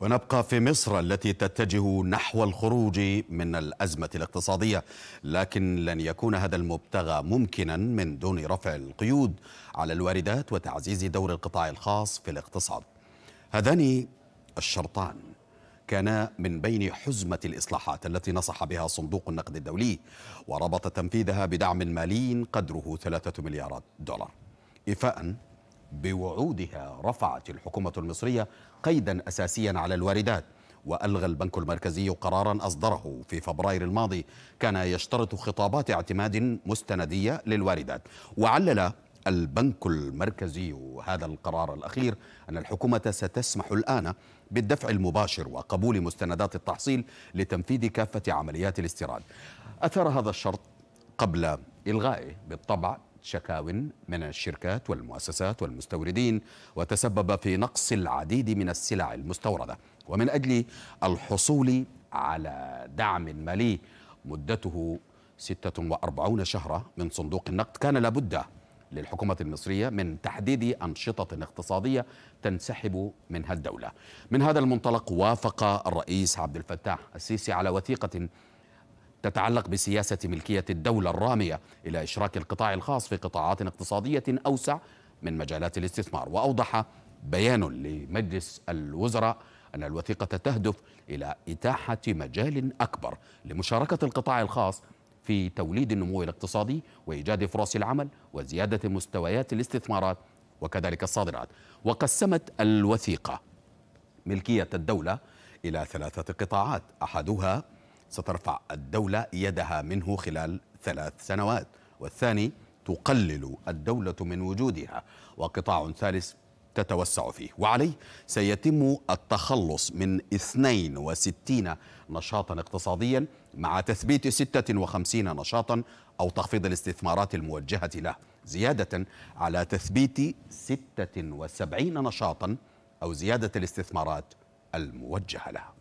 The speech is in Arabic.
ونبقى في مصر التي تتجه نحو الخروج من الازمه الاقتصاديه لكن لن يكون هذا المبتغى ممكنا من دون رفع القيود على الواردات وتعزيز دور القطاع الخاص في الاقتصاد هذان الشرطان كانا من بين حزمه الاصلاحات التي نصح بها صندوق النقد الدولي وربط تنفيذها بدعم مالي قدره ثلاثه مليارات دولار ايفاء بوعودها رفعت الحكومة المصرية قيدا أساسيا على الواردات وألغى البنك المركزي قرارا أصدره في فبراير الماضي كان يشترط خطابات اعتماد مستندية للواردات وعلل البنك المركزي هذا القرار الأخير أن الحكومة ستسمح الآن بالدفع المباشر وقبول مستندات التحصيل لتنفيذ كافة عمليات الاستيراد أثر هذا الشرط قبل إلغائه بالطبع شكاوى من الشركات والمؤسسات والمستوردين وتسبب في نقص العديد من السلع المستورده ومن اجل الحصول على دعم مالي مدته 46 شهرا من صندوق النقد كان لابد للحكومة المصرية من تحديد أنشطة اقتصادية تنسحب منها الدولة من هذا المنطلق وافق الرئيس عبد الفتاح السيسي على وثيقة تتعلق بسياسة ملكية الدولة الرامية إلى إشراك القطاع الخاص في قطاعات اقتصادية أوسع من مجالات الاستثمار وأوضح بيان لمجلس الوزراء أن الوثيقة تهدف إلى إتاحة مجال أكبر لمشاركة القطاع الخاص في توليد النمو الاقتصادي وإيجاد فرص العمل وزيادة مستويات الاستثمارات وكذلك الصادرات وقسمت الوثيقة ملكية الدولة إلى ثلاثة قطاعات أحدها سترفع الدولة يدها منه خلال ثلاث سنوات والثاني تقلل الدولة من وجودها وقطاع ثالث تتوسع فيه وعليه سيتم التخلص من 62 نشاطا اقتصاديا مع تثبيت 56 نشاطا أو تخفيض الاستثمارات الموجهة له زيادة على تثبيت 76 نشاطا أو زيادة الاستثمارات الموجهة لها